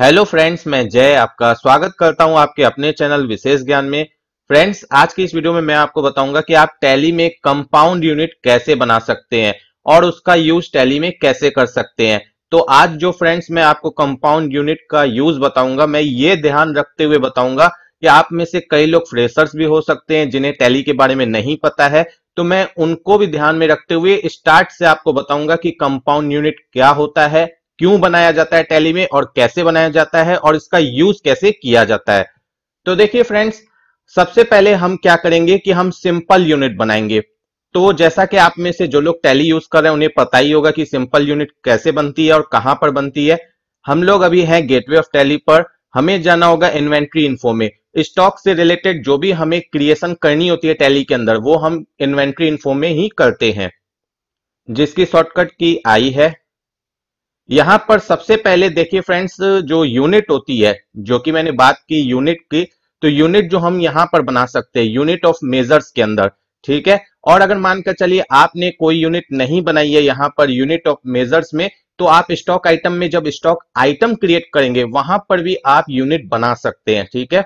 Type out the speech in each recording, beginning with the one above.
Hello friends मैं जय आपका स्वागत करता हूं आपके अपने चैनल विशेष ज्ञान में फ्रेंड्स आज की इस वीडियो में मैं आपको बताऊंगा कि आप टैली में कंपाउंड यूनिट कैसे बना सकते हैं और उसका यूज टैली में कैसे कर सकते हैं तो आज जो फ्रेंड्स मैं आपको कंपाउंड यूनिट का यूज बताऊंगा मैं ये ध्यान रखते हुए बताऊंगा कि आप में से कई लोग फ्रेशर्स भी हो सकते हैं जिन्हें टैली के बारे में नहीं पता है तो मैं उनको भी ध्यान में रखते हुए स्टार्ट से आपको बताऊंगा कि कंपाउंड यूनिट क्या होता है क्यों बनाया जाता है टैली में और कैसे बनाया जाता है और इसका यूज कैसे किया जाता है तो देखिए फ्रेंड्स सबसे पहले हम क्या करेंगे कि हम सिंपल यूनिट बनाएंगे तो जैसा कि आप में से जो लोग टैली यूज कर रहे हैं उन्हें पता ही होगा कि सिंपल यूनिट कैसे बनती है और कहां पर बनती है हम लोग अभी हैं गेटवे ऑफ टैली पर हमें जाना होगा इन्वेंट्री इन्फो में स्टॉक से रिलेटेड जो भी हमें क्रिएशन करनी होती है टैली के अंदर वो हम इन्वेंट्री इन्फो में ही करते हैं जिसकी शॉर्टकट की आई है यहां पर सबसे पहले देखिए फ्रेंड्स जो यूनिट होती है जो कि मैंने बात की यूनिट की तो यूनिट जो हम यहां पर बना सकते हैं यूनिट ऑफ मेजर्स के अंदर ठीक है और अगर मानकर चलिए आपने कोई यूनिट नहीं बनाई है यहां पर यूनिट ऑफ मेजर्स में तो आप स्टॉक आइटम में जब स्टॉक आइटम क्रिएट करेंगे वहां पर भी आप यूनिट बना सकते हैं ठीक है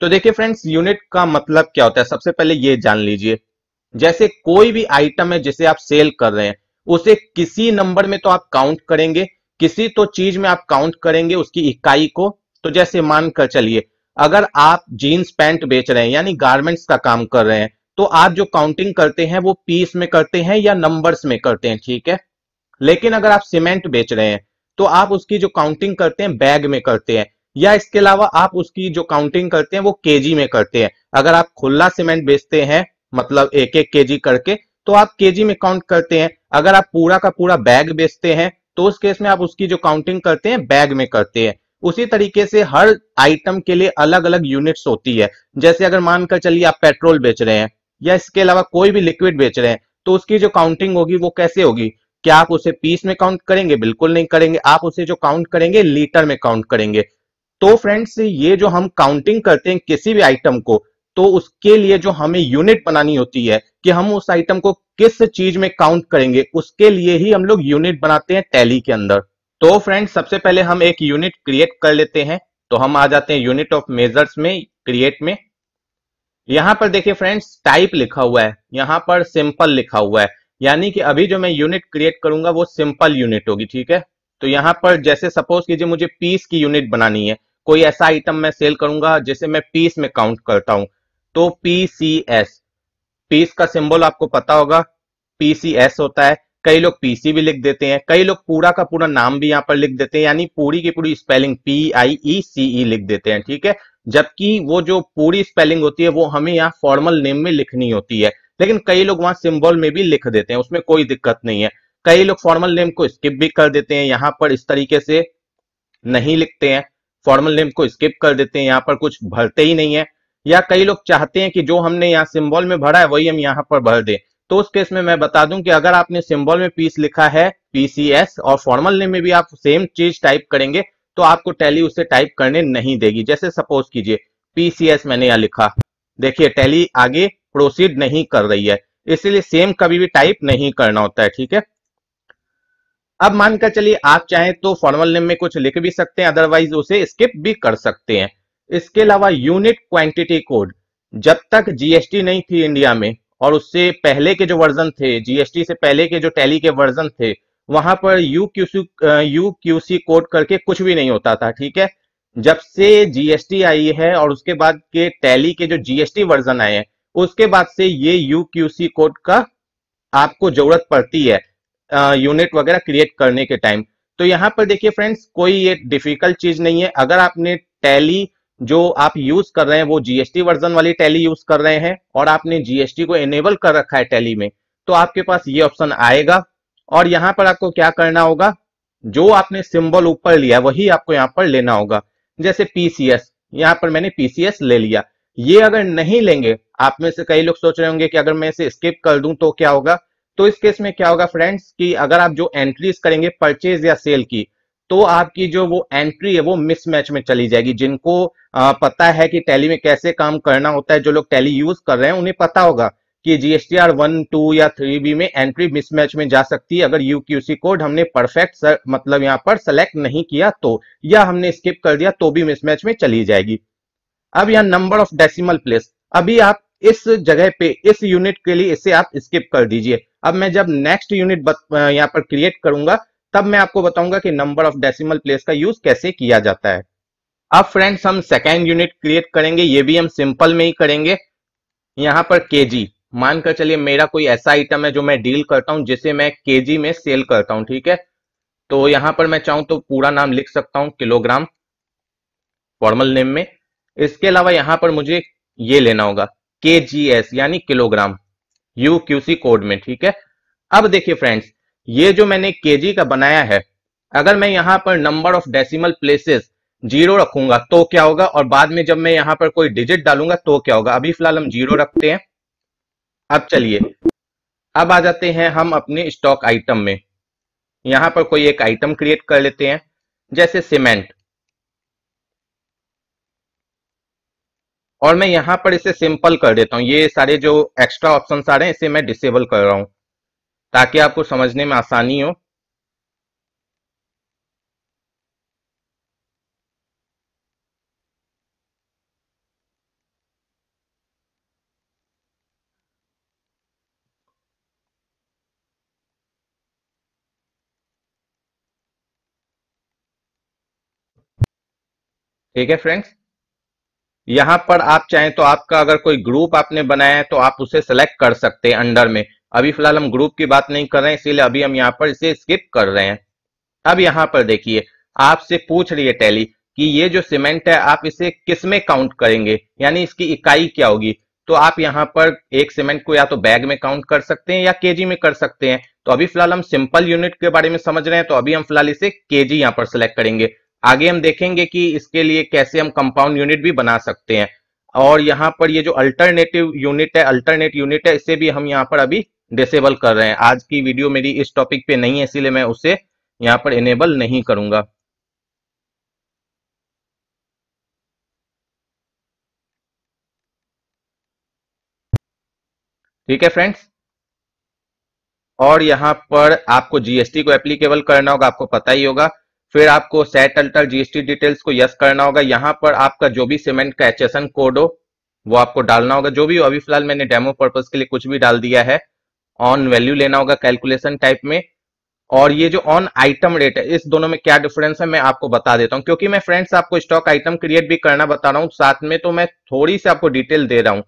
तो देखिए फ्रेंड्स यूनिट का मतलब क्या होता है सबसे पहले ये जान लीजिए जैसे कोई भी आइटम है जिसे आप सेल कर रहे हैं उसे किसी नंबर में तो आप काउंट करेंगे किसी तो चीज में आप काउंट करेंगे उसकी इकाई को तो जैसे मानकर चलिए अगर आप जीन्स पैंट बेच रहे हैं यानी गारमेंट्स का काम कर रहे हैं तो आप जो काउंटिंग करते हैं वो पीस में करते हैं या नंबर्स में करते हैं ठीक है लेकिन अगर आप सीमेंट बेच रहे हैं तो आप उसकी जो काउंटिंग करते हैं बैग में करते हैं या इसके अलावा आप उसकी जो काउंटिंग करते हैं वो केजी में करते हैं अगर आप खुला सीमेंट बेचते हैं मतलब एक एक केजी करके तो आप केजी में काउंट करते हैं अगर आप पूरा का पूरा बैग बेचते हैं तो उस केस में आप उसकी जो काउंटिंग करते हैं बैग में करते हैं उसी तरीके से हर आइटम के लिए अलग अलग यूनिट्स होती है जैसे अगर मानकर चलिए आप पेट्रोल बेच रहे हैं या इसके अलावा कोई भी लिक्विड बेच रहे हैं तो उसकी जो काउंटिंग होगी वो कैसे होगी क्या आप उसे पीस में काउंट करेंगे बिल्कुल नहीं करेंगे आप उसे जो काउंट करेंगे लीटर में काउंट करेंगे तो फ्रेंड्स ये जो हम काउंटिंग करते हैं किसी भी आइटम को तो उसके लिए जो हमें यूनिट बनानी होती है कि हम उस आइटम को किस चीज में काउंट करेंगे उसके लिए ही हम लोग यूनिट बनाते हैं टैली के अंदर तो फ्रेंड सबसे पहले हम एक यूनिट क्रिएट कर लेते हैं तो हम आ जाते हैं यूनिट ऑफ मेजर्स में क्रिएट में यहां पर देखिए फ्रेंड्स टाइप लिखा हुआ है यहां पर सिंपल लिखा हुआ है यानी कि अभी जो मैं यूनिट क्रिएट करूंगा वो सिंपल यूनिट होगी ठीक है तो यहां पर जैसे सपोज कीजिए मुझे पीस की यूनिट बनानी है कोई ऐसा आइटम मैं सेल करूंगा जैसे मैं पीस में काउंट करता हूं तो एस पीस का सिंबल आपको पता होगा एस होता है कई लोग पीसी भी लिख देते हैं कई लोग पूरा का पूरा नाम भी यहां पर लिख देते हैं यानी पूरी की पूरी स्पेलिंग पी आई ई सी ई लिख देते हैं ठीक है जबकि वो जो पूरी स्पेलिंग होती है वो हमें यहाँ फॉर्मल नेम में लिखनी होती है लेकिन कई लोग वहां सिंबल में भी लिख देते हैं उसमें कोई दिक्कत नहीं है कई लोग फॉर्मल नेम को स्किप भी कर देते हैं यहां पर इस तरीके से नहीं लिखते हैं फॉर्मल नेम को स्किप कर देते हैं यहां पर कुछ भरते ही नहीं है या कई लोग चाहते हैं कि जो हमने यहाँ सिंबल में भरा है वही हम यहाँ पर भर दें तो उस केस में मैं बता दूं कि अगर आपने सिंबल में पीस लिखा है पीसीएस और फॉर्मल नेम में भी आप सेम चीज टाइप करेंगे तो आपको टैली उसे टाइप करने नहीं देगी जैसे सपोज कीजिए पीसीएस मैंने यहाँ लिखा देखिए टैली आगे प्रोसीड नहीं कर रही है इसीलिए सेम कभी भी टाइप नहीं करना होता है ठीक है अब मानकर चलिए आप चाहें तो फॉर्मल नेम में कुछ लिख भी सकते हैं अदरवाइज उसे स्किप भी कर सकते हैं इसके अलावा यूनिट क्वांटिटी कोड जब तक जीएसटी नहीं थी इंडिया में और उससे पहले के जो वर्जन थे जीएसटी से पहले के जो टैली के वर्जन थे वहां पर यू क्यूसी कोड करके कुछ भी नहीं होता था ठीक है जब से जीएसटी आई है और उसके बाद के टैली के जो जीएसटी वर्जन आए हैं उसके बाद से ये क्यूसी कोड का आपको जरूरत पड़ती है यूनिट uh, वगैरह क्रिएट करने के टाइम तो यहां पर देखिए फ्रेंड्स कोई ये डिफिकल्ट चीज नहीं है अगर आपने टैली जो आप यूज कर रहे हैं वो जीएसटी वर्जन वाली टैली यूज कर रहे हैं और आपने जीएसटी को एनेबल कर रखा है टैली में तो आपके पास ये ऑप्शन आएगा और यहाँ पर आपको क्या करना होगा जो आपने सिंबल ऊपर लिया वही आपको यहाँ पर लेना होगा जैसे पीसीएस यहाँ पर मैंने पीसीएस ले लिया ये अगर नहीं लेंगे आप में से कई लोग सोच रहे होंगे कि अगर मैं इसे स्किप कर दूं तो क्या होगा तो इस केस में क्या होगा फ्रेंड्स कि अगर आप जो एंट्रीज करेंगे परचेज या सेल की तो आपकी जो वो एंट्री है वो मिसमैच में चली जाएगी जिनको पता है कि टैली में कैसे काम करना होता है जो लोग टैली यूज कर रहे हैं उन्हें पता होगा कि जीएसटीआर वन टू या थ्री बी में एंट्री मिसमैच में जा सकती है अगर यूक्यूसी कोड हमने परफेक्ट मतलब यहाँ पर सेलेक्ट नहीं किया तो या हमने स्किप कर दिया तो भी मिसमैच में चली जाएगी अब यहाँ नंबर ऑफ डेसिमल प्लेस अभी आप इस जगह पे इस यूनिट के लिए इसे आप स्किप कर दीजिए अब मैं जब नेक्स्ट यूनिट यहाँ पर क्रिएट करूंगा तब मैं आपको बताऊंगा कि नंबर ऑफ डेसिमल प्लेस का यूज कैसे किया जाता है अब फ्रेंड्स हम सेकेंड यूनिट क्रिएट करेंगे ये भी हम सिंपल में ही करेंगे यहां पर जी मानकर चलिए मेरा कोई ऐसा आइटम है जो मैं डील करता हूं जिसे मैं जी में सेल करता हूं ठीक है तो यहां पर मैं चाहूं तो पूरा नाम लिख सकता हूं किलोग्राम फॉर्मल नेम में इसके अलावा यहां पर मुझे ये लेना होगा के जी एस यानी किलोग्राम यू क्यूसी कोड में ठीक है अब देखिए फ्रेंड्स ये जो मैंने के का बनाया है अगर मैं यहाँ पर number of decimal places zero रखूंगा तो क्या होगा और बाद में जब मैं यहाँ पर कोई डिजिट डालूंगा तो क्या होगा अभी फिलहाल हम जीरो रखते हैं अब चलिए अब आ जाते हैं हम अपने स्टॉक आइटम में यहां पर कोई एक आइटम क्रिएट कर लेते हैं जैसे सीमेंट और मैं यहां पर इसे सिंपल कर देता हूं ये सारे जो एक्स्ट्रा ऑप्शन आ रहे हैं इसे मैं डिसेबल कर रहा हूं ताकि आपको समझने में आसानी हो ठीक है फ्रेंड्स यहां पर आप चाहें तो आपका अगर कोई ग्रुप आपने बनाया है तो आप उसे सेलेक्ट कर सकते हैं अंडर में अभी फिलहाल हम ग्रुप की बात नहीं कर रहे हैं इसीलिए अभी हम यहाँ पर इसे स्किप कर रहे हैं अब यहाँ पर देखिए आपसे पूछ रही है टैली कि ये जो सीमेंट है आप इसे किस में काउंट करेंगे यानी इसकी इकाई क्या होगी तो आप यहाँ पर एक सीमेंट को या तो बैग में काउंट कर सकते हैं या केजी में कर सकते हैं तो अभी फिलहाल हम सिंपल यूनिट के बारे में समझ रहे हैं तो अभी हम फिलहाल इसे केजी यहाँ पर सिलेक्ट करेंगे आगे हम देखेंगे कि इसके लिए कैसे हम कंपाउंड यूनिट भी बना सकते हैं और यहाँ पर ये जो अल्टरनेटिव यूनिट है अल्टरनेट यूनिट है इसे भी हम यहाँ पर अभी डिसेबल कर रहे हैं आज की वीडियो मेरी इस टॉपिक पे नहीं है इसीलिए मैं उसे यहाँ पर इनेबल नहीं करूंगा ठीक है फ्रेंड्स और यहाँ पर आपको जीएसटी को एप्लीकेबल करना होगा आपको पता ही होगा फिर आपको सेट अल्टर जीएसटी डिटेल्स को यस करना होगा यहाँ पर आपका जो भी सीमेंट का एच कोड हो वो आपको डालना होगा जो भी अभी फिलहाल मैंने डेमो पर्पज के लिए कुछ भी डाल दिया है ऑन वैल्यू लेना होगा कैलकुलेशन टाइप में और ये जो ऑन आइटम रेट है इस दोनों में क्या डिफरेंस है मैं आपको बता देता हूँ क्योंकि मैं फ्रेंड्स आपको स्टॉक आइटम क्रिएट भी करना बता रहा हूँ साथ में तो मैं थोड़ी सी आपको डिटेल दे रहा हूँ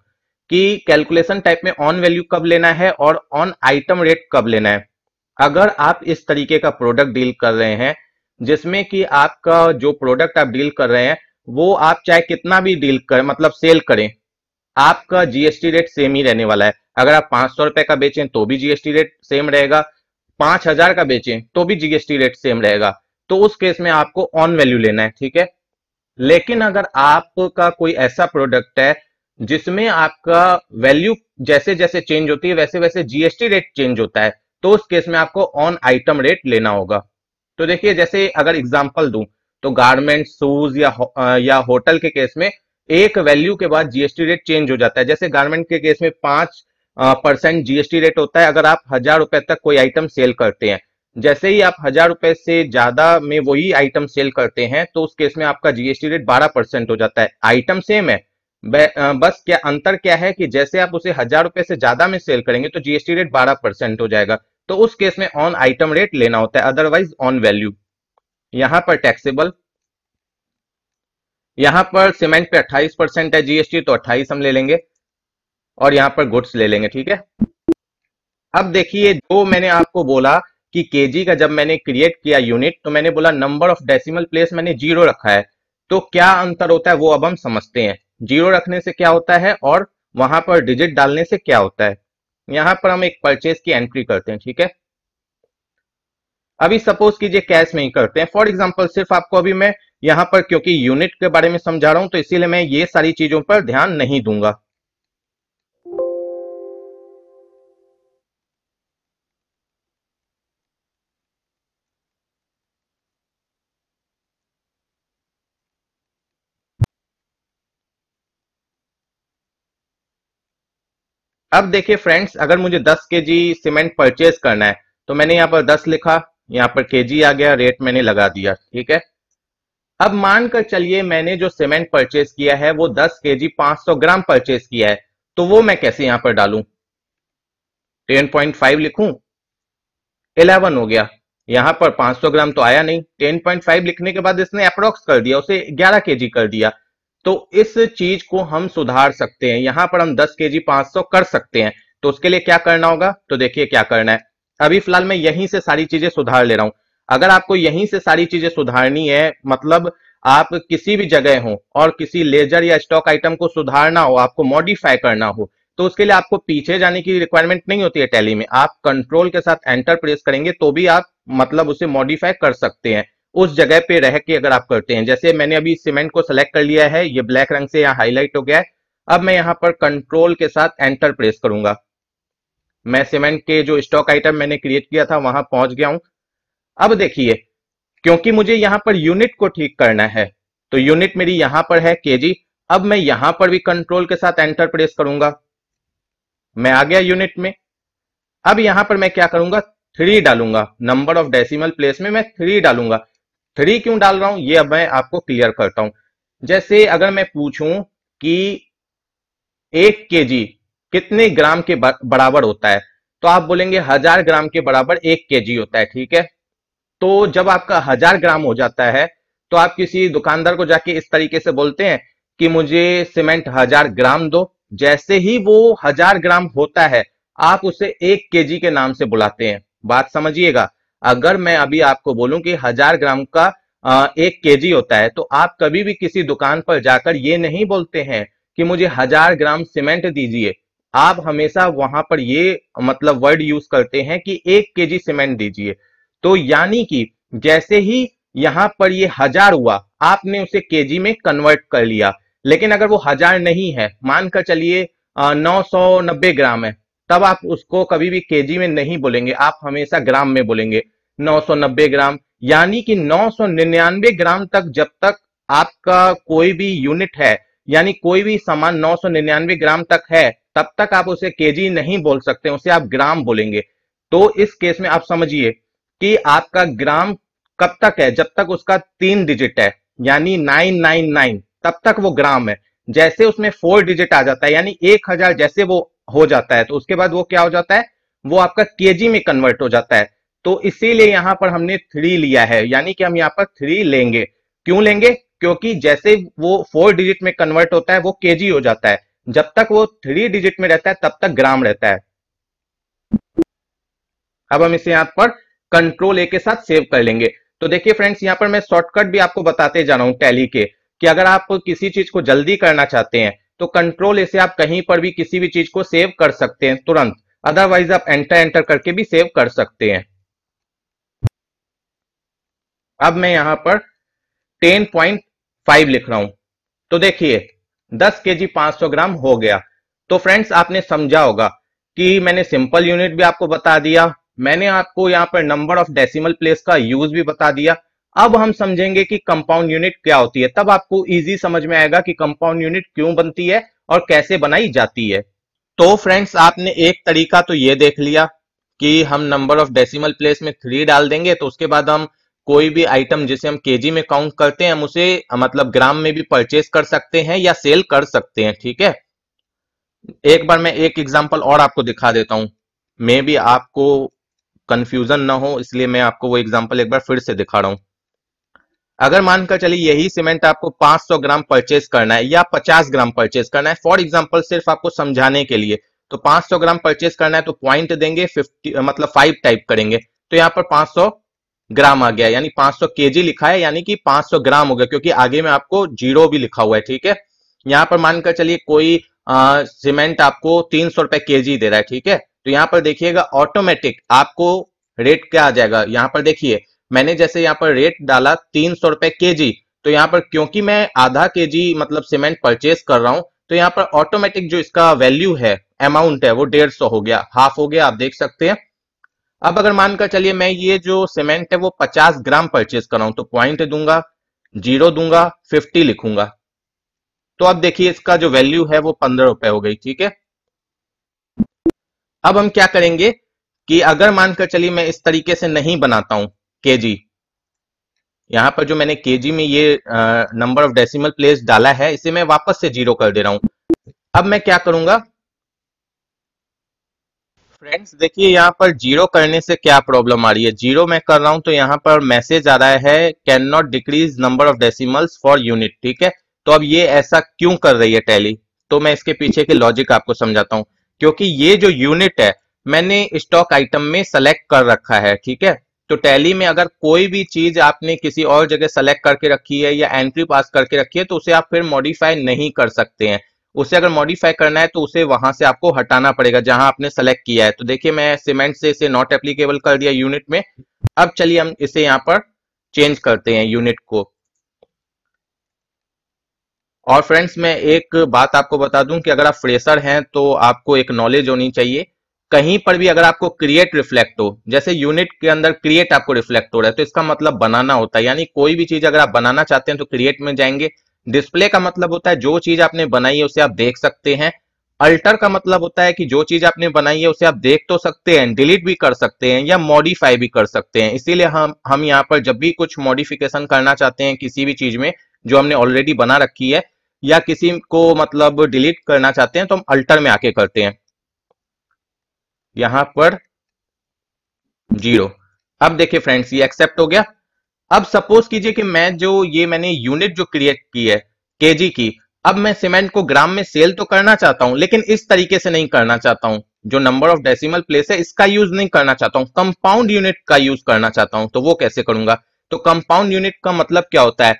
कि कैलकुलेशन टाइप में ऑन वैल्यू कब लेना है और ऑन आइटम रेट कब लेना है अगर आप इस तरीके का प्रोडक्ट डील कर रहे हैं जिसमें कि आपका जो प्रोडक्ट आप डील कर रहे हैं वो आप चाहे कितना भी डील करें मतलब सेल करें आपका जीएसटी रेट सेम ही रहने वाला है अगर आप पांच सौ रुपए का बेचें तो भी जीएसटी रेट सेम रहेगा पांच हजार का बेचें तो भी जीएसटी रेट सेम रहेगा तो उस केस में आपको ऑन वैल्यू लेना है ठीक है लेकिन अगर आपका कोई ऐसा प्रोडक्ट है जिसमें आपका वैल्यू जैसे जैसे चेंज होती है वैसे वैसे जीएसटी रेट चेंज होता है तो उस केस में आपको ऑन आइटम रेट लेना होगा तो देखिए जैसे अगर एग्जाम्पल दू तो गारमेंट शूज या हो, या होटल के केस में एक वैल्यू के बाद जीएसटी रेट चेंज हो जाता है जैसे गारमेंट के केस में पांच परसेंट जीएसटी रेट होता है अगर आप हजार रुपए तक कोई आइटम सेल करते हैं जैसे ही आप हजार रुपए से ज्यादा में वही आइटम सेल करते हैं तो उस केस में आपका जीएसटी रेट बारह परसेंट हो जाता है आइटम सेम है बस क्या अंतर क्या है कि जैसे आप उसे हजार रुपए से ज्यादा में सेल करेंगे तो जीएसटी रेट बारह परसेंट हो जाएगा तो उस केस में ऑन आइटम रेट लेना होता है अदरवाइज ऑन वैल्यू यहां पर टैक्सेबल यहां पर सीमेंट पे 28 परसेंट है जीएसटी तो 28 हम ले लेंगे और यहाँ पर गुड्स ले लेंगे ठीक है अब देखिए जो मैंने आपको बोला कि केजी का जब मैंने क्रिएट किया यूनिट तो मैंने बोला नंबर ऑफ डेसिमल प्लेस मैंने जीरो रखा है तो क्या अंतर होता है वो अब हम समझते हैं जीरो रखने से क्या होता है और वहां पर डिजिट डालने से क्या होता है यहां पर हम एक परचेज की एंट्री करते हैं ठीक है अभी सपोज कीजिए कैश में ही करते हैं फॉर एग्जाम्पल सिर्फ आपको अभी मैं यहां पर क्योंकि यूनिट के बारे में समझा रहा हूं तो इसीलिए मैं ये सारी चीजों पर ध्यान नहीं दूंगा अब देखिए फ्रेंड्स अगर मुझे 10 के सीमेंट परचेज करना है तो मैंने यहाँ पर 10 लिखा यहाँ पर के आ गया रेट मैंने लगा दिया ठीक है अब मान कर चलिए मैंने जो सीमेंट परचेज किया है वो 10 के जी ग्राम परचेज किया है तो वो मैं कैसे यहाँ पर डालू 10.5 लिखू इलेवन हो गया यहां पर 500 ग्राम तो आया नहीं 10.5 लिखने के बाद इसने अप्रोक्स कर दिया उसे 11 के कर दिया तो इस चीज को हम सुधार सकते हैं यहां पर हम 10 के जी पांच कर सकते हैं तो उसके लिए क्या करना होगा तो देखिए क्या करना है अभी फिलहाल मैं यहीं से सारी चीजें सुधार ले रहा हूं अगर आपको यहीं से सारी चीजें सुधारनी है मतलब आप किसी भी जगह हो और किसी लेजर या स्टॉक आइटम को सुधारना हो आपको मॉडिफाई करना हो तो उसके लिए आपको पीछे जाने की रिक्वायरमेंट नहीं होती है टैली में आप कंट्रोल के साथ एंटर प्रेस करेंगे तो भी आप मतलब उसे मॉडिफाई कर सकते हैं उस जगह पे रह के अगर आप करते हैं जैसे मैंने अभी सीमेंट को सिलेक्ट कर लिया है ये ब्लैक रंग से यहाँ हाईलाइट हो गया है अब मैं यहाँ पर कंट्रोल के साथ एंटर प्रेस करूंगा मैं सीमेंट के जो स्टॉक आइटम मैंने क्रिएट किया था वहां पहुंच गया हूं अब देखिए क्योंकि मुझे यहां पर यूनिट को ठीक करना है तो यूनिट मेरी यहां पर है के अब मैं यहां पर भी कंट्रोल के साथ एंटर प्रेस करूंगा मैं आ गया यूनिट में अब यहां पर मैं क्या करूंगा थ्री डालूंगा नंबर ऑफ डेसिमल प्लेस में मैं थ्री डालूंगा थ्री क्यों डाल रहा हूं ये अब मैं आपको क्लियर करता हूं जैसे अगर मैं पूछूं कि एक के जी कितने ग्राम के बराबर होता है तो आप बोलेंगे हजार ग्राम के बराबर एक के जी होता है ठीक है तो जब आपका हजार ग्राम हो जाता है तो आप किसी दुकानदार को जाके इस तरीके से बोलते हैं कि मुझे सीमेंट हजार ग्राम दो जैसे ही वो हजार ग्राम होता है आप उसे एक केजी के नाम से बुलाते हैं बात समझिएगा अगर मैं अभी आपको बोलूं कि हजार ग्राम का एक केजी होता है तो आप कभी भी किसी दुकान पर जाकर ये नहीं बोलते हैं कि मुझे हजार ग्राम सीमेंट दीजिए आप हमेशा वहां पर ये मतलब वर्ड यूज करते हैं कि एक केजी सीमेंट दीजिए तो यानी कि जैसे ही यहां पर ये हजार हुआ आपने उसे केजी में कन्वर्ट कर लिया लेकिन अगर वो हजार नहीं है मानकर चलिए नौ सौ नब्बे ग्राम है तब आप उसको कभी भी केजी में नहीं बोलेंगे आप हमेशा ग्राम में बोलेंगे 990 ग्राम यानी कि 999 ग्राम तक जब तक आपका कोई भी यूनिट है यानी कोई भी सामान 999 ग्राम तक है तब तक आप उसे केजी नहीं बोल सकते उसे आप ग्राम बोलेंगे तो इस केस में आप समझिए कि आपका ग्राम कब तक है जब तक उसका तीन डिजिट है यानी 999 तब तक वो ग्राम है जैसे उसमें फोर डिजिट आ जाता है यानी 1000 जैसे वो हो जाता है तो उसके बाद वो क्या हो जाता है वो आपका केजी में कन्वर्ट हो जाता है तो इसीलिए यहां पर हमने थ्री लिया है यानी कि हम यहाँ पर थ्री लेंगे क्यों लेंगे क्योंकि जैसे वो फोर डिजिट में कन्वर्ट होता है वो केजी हो जाता है जब तक वो थ्री डिजिट में रहता है तब तक ग्राम रहता है अब हम इसे यहाँ पर कंट्रोल ए के साथ सेव कर लेंगे तो देखिए फ्रेंड्स यहाँ पर मैं शॉर्टकट भी आपको बताते जा रहा हूं टैली के कि अगर आप किसी चीज को जल्दी करना चाहते हैं तो कंट्रोल इसे आप कहीं पर भी किसी भी चीज को सेव कर सकते हैं तुरंत अदरवाइज आप एंटर एंटर करके भी सेव कर सकते हैं अब मैं यहां पर 10.5 लिख रहा हूं तो देखिए 10 के जी पांच ग्राम हो गया तो फ्रेंड्स आपने समझा होगा कि मैंने सिंपल यूनिट भी आपको बता दिया मैंने आपको यहां पर नंबर ऑफ डेसिमल प्लेस का यूज भी बता दिया अब हम समझेंगे कि कंपाउंड यूनिट क्या होती है तब आपको इजी समझ में आएगा कि कंपाउंड यूनिट क्यों बनती है और कैसे बनाई जाती है तो फ्रेंड्स आपने एक तरीका तो ये देख लिया कि हम नंबर ऑफ डेसिमल प्लेस में थ्री डाल देंगे तो उसके बाद हम कोई भी आइटम जिसे हम केजी में काउंट करते हैं हम उसे मतलब ग्राम में भी परचेस कर सकते हैं या सेल कर सकते हैं ठीक है एक बार मैं एक एग्जाम्पल और आपको दिखा देता हूं मे भी आपको कंफ्यूजन ना हो इसलिए मैं आपको वो एग्जाम्पल एक बार फिर से दिखा रहा हूं अगर मानकर चलिए यही सीमेंट आपको 500 ग्राम परचेस करना है या 50 ग्राम परचेस करना है फॉर एग्जाम्पल सिर्फ आपको समझाने के लिए तो 500 ग्राम परचेस करना है तो पॉइंट देंगे 50 मतलब 5 टाइप करेंगे तो यहाँ पर 500 ग्राम आ गया यानी 500 जी लिखा है यानी कि 500 ग्राम हो गया क्योंकि आगे में आपको जीरो भी लिखा हुआ है ठीक है यहाँ पर मानकर चलिए कोई सीमेंट आपको तीन सौ रुपए के जी दे रहा है ठीक है तो यहाँ पर देखिएगा ऑटोमेटिक आपको रेट क्या आ जाएगा यहाँ पर देखिए मैंने जैसे यहाँ पर रेट डाला तीन सौ रुपए के जी तो यहाँ पर क्योंकि मैं आधा के जी मतलब सीमेंट परचेज कर रहा हूँ तो यहाँ पर ऑटोमेटिक जो इसका वैल्यू है अमाउंट है वो डेढ़ सौ हो गया हाफ हो गया आप देख सकते हैं अब अगर मानकर चलिए मैं ये जो सीमेंट है वो पचास ग्राम परचेज कर रहा हूं तो पॉइंट दूंगा जीरो दूंगा फिफ्टी लिखूंगा तो अब देखिए इसका जो वैल्यू है वो पंद्रह रुपए हो गई ठीक है अब हम क्या करेंगे कि अगर मानकर चलिए मैं इस तरीके से नहीं बनाता हूं जी यहां पर जो मैंने जी में ये नंबर ऑफ डेसिमल प्लेस डाला है इसे मैं वापस से जीरो कर दे रहा हूं अब मैं क्या करूंगा फ्रेंड्स देखिए यहां पर जीरो करने से क्या प्रॉब्लम आ रही है जीरो मैं कर रहा हूं तो यहां पर मैसेज आ रहा है can not decrease number of decimals for unit ठीक है तो अब ये ऐसा क्यों कर रही है टैली तो मैं इसके पीछे के लॉजिक आपको समझाता हूं क्योंकि ये जो यूनिट है मैंने स्टॉक आइटम में सेलेक्ट कर रखा है ठीक है तो टैली में अगर कोई भी चीज आपने किसी और जगह सेलेक्ट करके रखी है या एंट्री पास करके रखी है तो उसे आप फिर मॉडिफाई नहीं कर सकते हैं उसे अगर मॉडिफाई करना है तो उसे वहां से आपको हटाना पड़ेगा जहां आपने सेलेक्ट किया है तो देखिए मैं सीमेंट से इसे नॉट एप्लीकेबल कर दिया यूनिट में अब चलिए हम इसे यहां पर चेंज करते हैं यूनिट को और फ्रेंड्स मैं एक बात आपको बता दूं कि अगर आप फ्रेशर हैं तो आपको एक नॉलेज होनी चाहिए कहीं पर भी अगर आपको क्रिएट रिफ्लेक्ट हो जैसे यूनिट के अंदर क्रिएट आपको रिफ्लेक्ट हो रहा है तो इसका मतलब बनाना होता है यानी कोई भी चीज अगर आप बनाना चाहते हैं तो क्रिएट में जाएंगे डिस्प्ले का मतलब होता है जो चीज आपने बनाई है उसे आप देख सकते हैं अल्टर का मतलब होता है कि जो चीज आपने बनाई है उसे आप देख तो सकते हैं डिलीट भी कर सकते हैं या मॉडिफाई भी कर सकते हैं इसीलिए हम हम यहाँ पर जब भी कुछ मॉडिफिकेशन करना चाहते हैं किसी भी चीज में जो हमने ऑलरेडी बना रखी है या किसी को मतलब डिलीट करना चाहते हैं तो हम अल्टर में आके करते हैं यहां पर जीरो अब देखिए फ्रेंड्स ये एक्सेप्ट हो गया अब सपोज कीजिए कि मैं जो ये मैंने यूनिट जो क्रिएट की है केजी की अब मैं सीमेंट को ग्राम में सेल तो करना चाहता हूं लेकिन इस तरीके से नहीं करना चाहता हूं जो नंबर ऑफ डेसिमल प्लेस है इसका यूज नहीं करना चाहता हूं कंपाउंड यूनिट का यूज करना चाहता हूं तो वो कैसे करूंगा तो कंपाउंड यूनिट का मतलब क्या होता है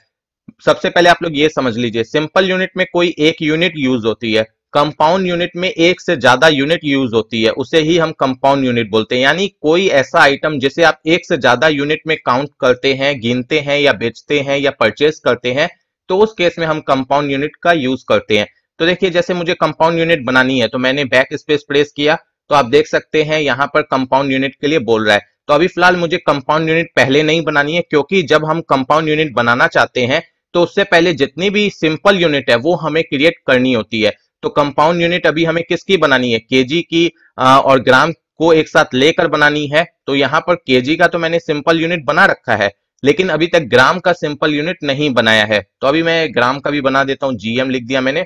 सबसे पहले आप लोग ये समझ लीजिए सिंपल यूनिट में कोई एक यूनिट यूज होती है कंपाउंड यूनिट में एक से ज्यादा यूनिट यूज होती है उसे ही हम कंपाउंड यूनिट बोलते हैं यानी कोई ऐसा आइटम जिसे आप एक से ज्यादा यूनिट में काउंट करते हैं गिनते हैं या बेचते हैं या परचेस करते हैं तो उस केस में हम कंपाउंड यूनिट का यूज करते हैं तो देखिए जैसे मुझे कंपाउंड यूनिट बनानी है तो मैंने बैक स्पेस प्रेस किया तो आप देख सकते हैं यहाँ पर कंपाउंड यूनिट के लिए बोल रहा है तो अभी फिलहाल मुझे कंपाउंड यूनिट पहले नहीं बनानी है क्योंकि जब हम कंपाउंड यूनिट बनाना चाहते हैं तो उससे पहले जितनी भी सिंपल यूनिट है वो हमें क्रिएट करनी होती है तो कंपाउंड यूनिट अभी हमें किसकी बनानी है केजी की और ग्राम को एक साथ लेकर बनानी है तो यहाँ पर केजी का तो मैंने सिंपल यूनिट बना रखा है लेकिन अभी तक ग्राम का सिंपल यूनिट नहीं बनाया है तो अभी मैं ग्राम का भी बना देता हूँ जीएम लिख दिया मैंने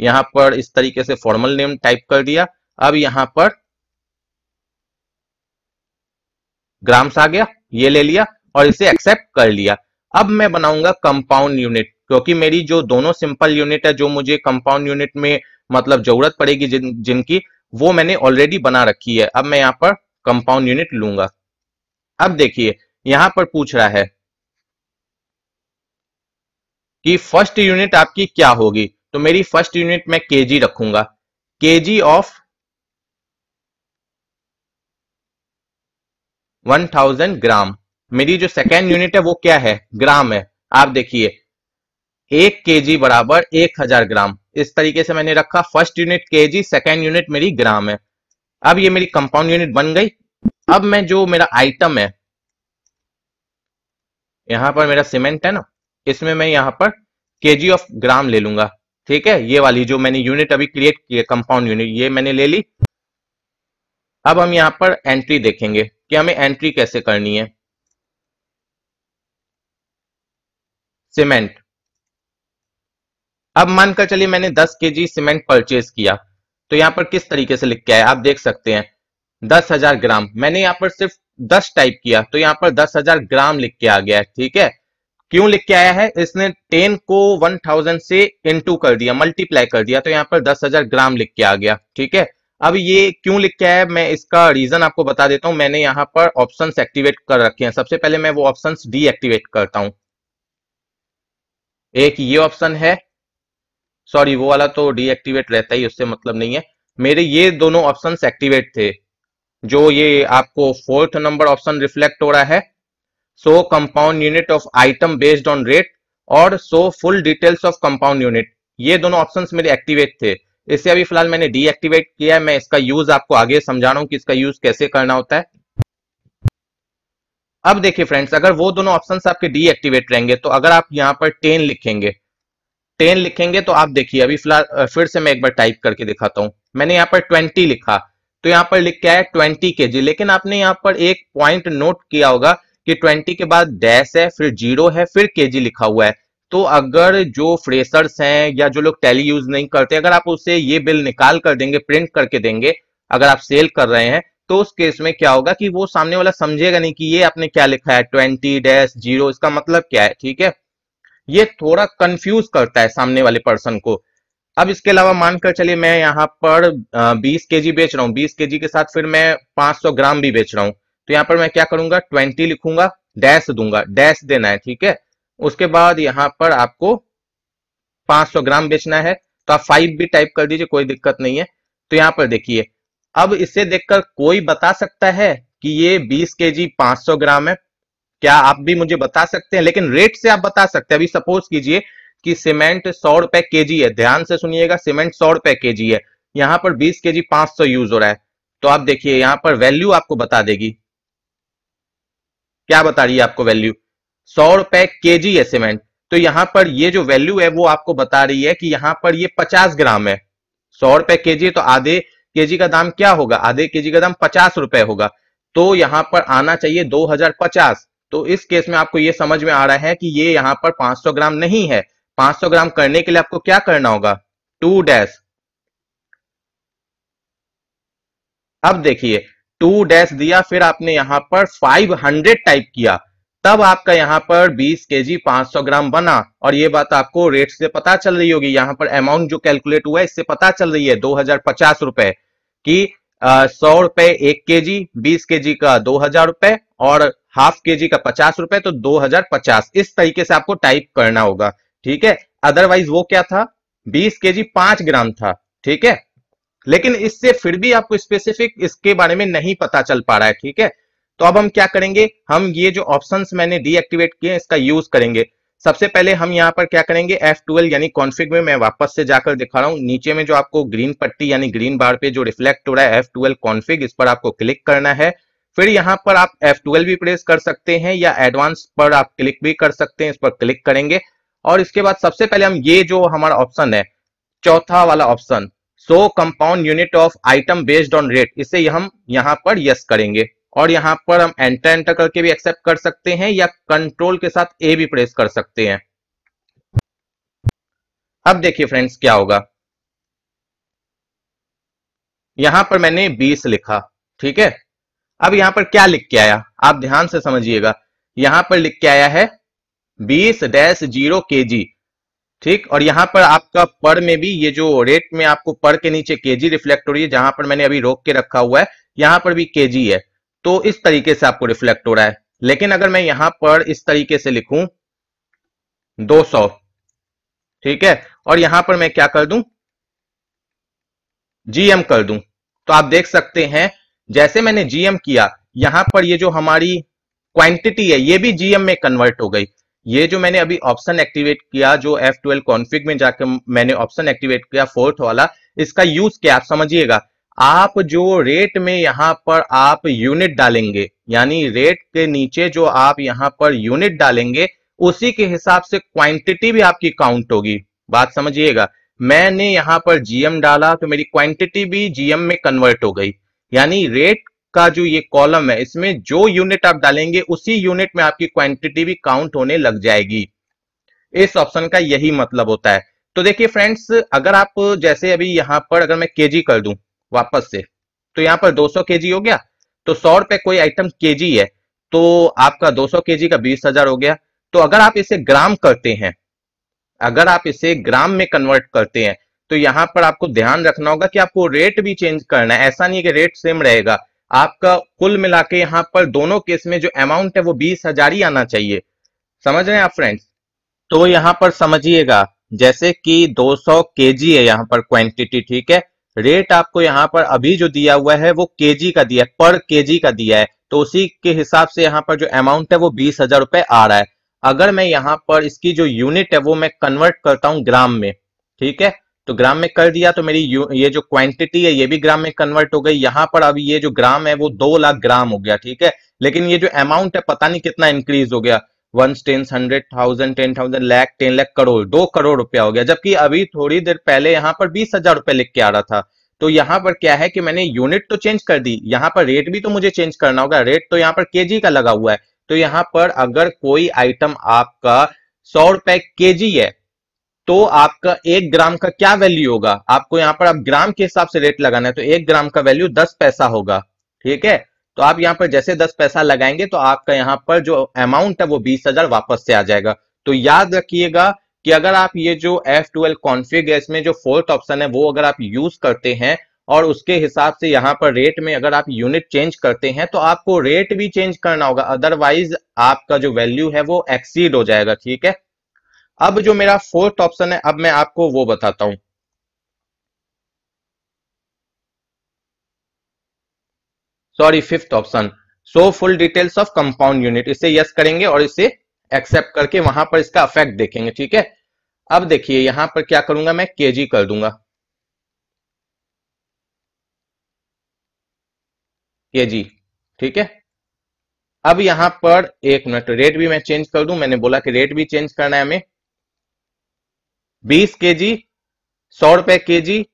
यहाँ पर इस तरीके से फॉर्मल नेम टाइप कर दिया अब यहाँ पर ग्राम्स आ गया ये ले लिया और इसे एक्सेप्ट कर लिया अब मैं बनाऊंगा कंपाउंड यूनिट क्योंकि मेरी जो दोनों सिंपल यूनिट है जो मुझे कंपाउंड यूनिट में मतलब जरूरत पड़ेगी जिन जिनकी वो मैंने ऑलरेडी बना रखी है अब मैं यहाँ पर कंपाउंड यूनिट लूंगा अब देखिए यहां पर पूछ रहा है कि फर्स्ट यूनिट आपकी क्या होगी तो मेरी फर्स्ट यूनिट मैं केजी रखूंगा केजी ऑफ 1000 ग्राम मेरी जो सेकेंड यूनिट है वो क्या है ग्राम है आप देखिए एक के बराबर एक हजार ग्राम इस तरीके से मैंने रखा फर्स्ट यूनिट के जी सेकेंड यूनिट मेरी ग्राम है अब ये मेरी कंपाउंड यूनिट बन गई अब मैं जो मेरा आइटम है यहां पर मेरा सीमेंट है ना इसमें मैं यहां पर केजी ऑफ ग्राम ले लूंगा ठीक है ये वाली जो मैंने यूनिट अभी क्रिएट की है कंपाउंड यूनिट ये मैंने ले ली अब हम यहां पर एंट्री देखेंगे कि हमें एंट्री कैसे करनी है सीमेंट अब मानकर चलिए मैंने 10 के सीमेंट परचेज किया तो यहाँ पर किस तरीके से लिख के आया आप देख सकते हैं दस हजार ग्राम मैंने यहाँ पर सिर्फ दस टाइप किया तो यहाँ पर दस हजार ग्राम लिख के आ गया है ठीक है क्यों लिख के आया है इसने टेन को वन थाउजेंड से इंटू कर दिया मल्टीप्लाई कर दिया तो यहाँ पर दस हजार ग्राम लिख के आ गया ठीक है अब ये क्यों लिख के आया मैं इसका रीजन आपको बता देता हूं मैंने यहाँ पर ऑप्शन एक्टिवेट कर रखे हैं सबसे पहले मैं वो ऑप्शन डीएक्टिवेट करता हूं एक ये ऑप्शन है सॉरी वो वाला तो डीएक्टिवेट रहता ही उससे मतलब नहीं है मेरे ये दोनों ऑप्शन एक्टिवेट थे जो ये आपको फोर्थ नंबर ऑप्शन रिफ्लेक्ट हो रहा है so compound unit of item based on rate और so full details of compound unit ये दोनों ऑप्शन मेरे एक्टिवेट थे इसे अभी फिलहाल मैंने डीएक्टिवेट किया है मैं इसका यूज आपको आगे समझा रहा हूँ कि इसका यूज कैसे करना होता है अब देखिए फ्रेंड्स अगर वो दोनों ऑप्शन आपके डीएक्टिवेट रहेंगे तो अगर आप यहाँ पर टेन लिखेंगे टेन लिखेंगे तो आप देखिए अभी फिलहाल फिर से मैं एक बार टाइप करके दिखाता हूं मैंने यहाँ पर ट्वेंटी लिखा तो यहाँ पर लिख क्या है ट्वेंटी के जी लेकिन आपने यहाँ पर एक पॉइंट नोट किया होगा कि ट्वेंटी के बाद डैश है फिर जीरो है फिर के जी लिखा हुआ है तो अगर जो फ्रेशर्स हैं या जो लोग टैली यूज नहीं करते अगर आप उसे ये बिल निकाल कर देंगे प्रिंट करके देंगे अगर आप सेल कर रहे हैं तो उस केस में क्या होगा कि वो सामने वाला समझेगा नहीं कि ये आपने क्या लिखा है ट्वेंटी डैश जीरो इसका मतलब क्या है ठीक है ये थोड़ा कंफ्यूज करता है सामने वाले पर्सन को अब इसके अलावा मानकर चलिए मैं यहाँ पर बीस के जी बेच रहा हूँ बीस के जी के साथ फिर मैं पांच सौ ग्राम भी बेच रहा हूँ तो यहाँ पर मैं क्या करूंगा ट्वेंटी लिखूंगा डैश दूंगा डैश देना है ठीक है उसके बाद यहाँ पर आपको 500 ग्राम बेचना है तो आप फाइव भी टाइप कर दीजिए कोई दिक्कत नहीं है तो यहाँ पर देखिए अब इसे देखकर कोई बता सकता है कि ये बीस के जी ग्राम है क्या आप भी मुझे बता सकते हैं लेकिन रेट से आप बता सकते हैं अभी सपोज कीजिए कि सीमेंट सौ रुपए के जी है ध्यान से सुनिएगा सीमेंट सौ रुपए के जी है यहां पर बीस के जी पांच सौ यूज हो रहा है तो आप देखिए यहां पर वैल्यू आपको बता देगी क्या बता रही है आपको वैल्यू सौ रुपए के जी है सीमेंट तो यहाँ पर ये जो वैल्यू है वो आपको बता रही है कि यहां पर ये पचास ग्राम है सौ रुपए के जी तो आधे के जी का दाम क्या होगा आधे के जी का दाम पचास रुपए होगा तो यहां पर आना चाहिए दो हजार पचास तो इस केस में आपको ये समझ में आ रहा है कि ये यहाँ पर 500 ग्राम नहीं है 500 ग्राम करने के लिए आपको क्या करना होगा टू डैश अब देखिए टू डैश दिया फिर आपने यहां पर 500 टाइप किया तब आपका यहां पर 20 के जी पांच ग्राम बना और ये बात आपको रेट से पता चल रही होगी यहां पर अमाउंट जो कैलकुलेट हुआ है इससे पता चल रही है दो हजार पचास रुपए की सौ रुपए एक के जी बीस के जी का दो हजार रुपए और हाफ के जी का पचास रुपए तो दो हजार पचास इस तरीके से आपको टाइप करना होगा ठीक है अदरवाइज वो क्या था बीस के जी पांच ग्राम था ठीक है लेकिन इससे फिर भी आपको स्पेसिफिक इसके बारे में नहीं पता चल पा रहा है ठीक है तो अब हम क्या करेंगे हम ये जो ऑप्शंस मैंने डीएक्टिवेट किए इसका यूज करेंगे सबसे पहले हम यहाँ पर क्या करेंगे F12 यानी कॉन्फ़िग में मैं वापस से जाकर दिखा रहा हूँ नीचे में जो आपको ग्रीन पट्टी यानी ग्रीन बार पे जो रिफ्लेक्ट हो रहा है F12 कॉन्फ़िग इस पर आपको क्लिक करना है फिर यहाँ पर आप F12 भी प्रेस कर सकते हैं या एडवांस पर आप क्लिक भी कर सकते हैं इस पर क्लिक करेंगे और इसके बाद सबसे पहले हम ये जो हमारा ऑप्शन है चौथा वाला option so compound unit of item based on rate इसे हम यहाँ पर यस करेंगे और यहां पर हम एंटर एंटर करके भी एक्सेप्ट कर सकते हैं या कंट्रोल के साथ ए भी प्रेस कर सकते हैं अब देखिए फ्रेंड्स क्या होगा यहां पर मैंने 20 लिखा ठीक है अब यहां पर क्या लिख के आया आप ध्यान से समझिएगा यहां पर लिख के आया है 20 डैश जीरो के ठीक और यहां पर आपका पर में भी ये जो रेट में आपको पर के नीचे केजी रिफ्लेक्ट हो रही है जहां पर मैंने अभी रोक के रखा हुआ है यहां पर भी केजी है तो इस तरीके से आपको रिफ्लेक्ट हो रहा है लेकिन अगर मैं यहां पर इस तरीके से लिखूं 200 ठीक है और यहां पर मैं क्या कर दूं जीएम कर दूं तो आप देख सकते हैं जैसे मैंने जीएम किया यहां पर ये जो हमारी क्वांटिटी है ये भी जीएम में कन्वर्ट हो गई ये जो मैंने अभी ऑप्शन एक्टिवेट किया जो F12 ट्वेल्व में जाकर मैंने ऑप्शन एक्टिवेट किया फोर्थ वाला इसका यूज क्या आप समझिएगा आप जो रेट में यहां पर आप यूनिट डालेंगे यानी रेट के नीचे जो आप यहां पर यूनिट डालेंगे उसी के हिसाब से क्वांटिटी भी आपकी काउंट होगी बात समझिएगा मैंने यहां पर जीएम डाला तो मेरी क्वांटिटी भी जीएम में कन्वर्ट हो गई यानी रेट का जो ये कॉलम है इसमें जो यूनिट आप डालेंगे उसी यूनिट में आपकी क्वांटिटी भी काउंट होने लग जाएगी इस ऑप्शन का यही मतलब होता है तो देखिए फ्रेंड्स अगर आप जैसे अभी यहां पर अगर मैं केजी कर दूं वापस से तो यहाँ पर 200 सौ हो गया तो सौ रुपए कोई आइटम के है तो आपका 200 सौ का बीस हजार हो गया तो अगर आप इसे ग्राम करते हैं अगर आप इसे ग्राम में कन्वर्ट करते हैं तो यहाँ पर आपको ध्यान रखना होगा कि आपको रेट भी चेंज करना है ऐसा नहीं है कि रेट सेम रहेगा आपका कुल मिला के यहाँ पर दोनों केस में जो अमाउंट है वो बीस हजार ही आना चाहिए समझ रहे हैं आप फ्रेंड्स तो यहाँ पर समझिएगा जैसे कि 200 सौ है यहाँ पर क्वांटिटी ठीक है रेट आपको यहाँ पर अभी जो दिया हुआ है वो केजी का दिया है पर केजी का दिया है तो उसी के हिसाब से यहाँ पर जो अमाउंट है वो बीस हजार रुपए आ रहा है अगर मैं यहाँ पर इसकी जो यूनिट है वो मैं कन्वर्ट करता हूँ ग्राम में ठीक है तो ग्राम में कर दिया तो मेरी ये जो क्वांटिटी है ये भी ग्राम में कन्वर्ट हो गई यहाँ पर अभी ये जो ग्राम है वो दो लाख ग्राम हो गया ठीक है लेकिन ये जो अमाउंट है पता नहीं कितना इंक्रीज हो गया ones tens hundred thousand ten thousand lakh ten lakh crore दो करोड़ रुपया हो गया जबकि अभी थोड़ी देर पहले यहाँ पर बीस हजार रुपया लिख के आ रहा था तो यहाँ पर क्या है कि मैंने यूनिट तो चेंज कर दी यहाँ पर रेट भी तो मुझे चेंज करना होगा रेट तो यहाँ पर के का लगा हुआ है तो यहाँ पर अगर कोई आइटम आपका सौ रुपए के जी है तो आपका एक ग्राम का क्या वैल्यू होगा आपको यहाँ पर आप ग्राम के हिसाब से रेट लगाना है तो एक ग्राम का वैल्यू दस पैसा होगा ठीक है तो आप यहाँ पर जैसे दस पैसा लगाएंगे तो आपका यहाँ पर जो अमाउंट है वो बीस हजार वापस से आ जाएगा तो याद रखिएगा कि अगर आप ये जो एफ ट्वेल्व कॉन्फिग है इसमें जो फोर्थ ऑप्शन है वो अगर आप यूज करते हैं और उसके हिसाब से यहाँ पर रेट में अगर आप यूनिट चेंज करते हैं तो आपको रेट भी चेंज करना होगा अदरवाइज आपका जो वैल्यू है वो एक्सीड हो जाएगा ठीक है अब जो मेरा फोर्थ ऑप्शन है अब मैं आपको वो बताता हूं sorry fifth option so full details of compound unit इसे यस करेंगे और इसे एक्सेप्ट करके वहां पर इसका अफेक्ट देखेंगे ठीक है अब देखिए यहां पर क्या करूंगा मैं के कर दूंगा के ठीक है अब यहां पर एक मिनट रेट भी मैं चेंज कर दूं मैंने बोला कि रेट भी चेंज करना है हमें बीस के जी सौ रुपए के जी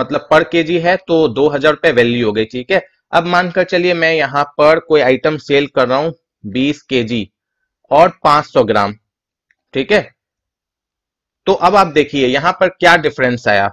मतलब पर के जी है तो दो हजार रुपए वैल्यू हो गई ठीक है अब मानकर चलिए मैं यहाँ पर कोई आइटम सेल कर रहा हूं बीस के जी और 500 ग्राम ठीक है तो अब आप देखिए यहां पर क्या डिफरेंस आया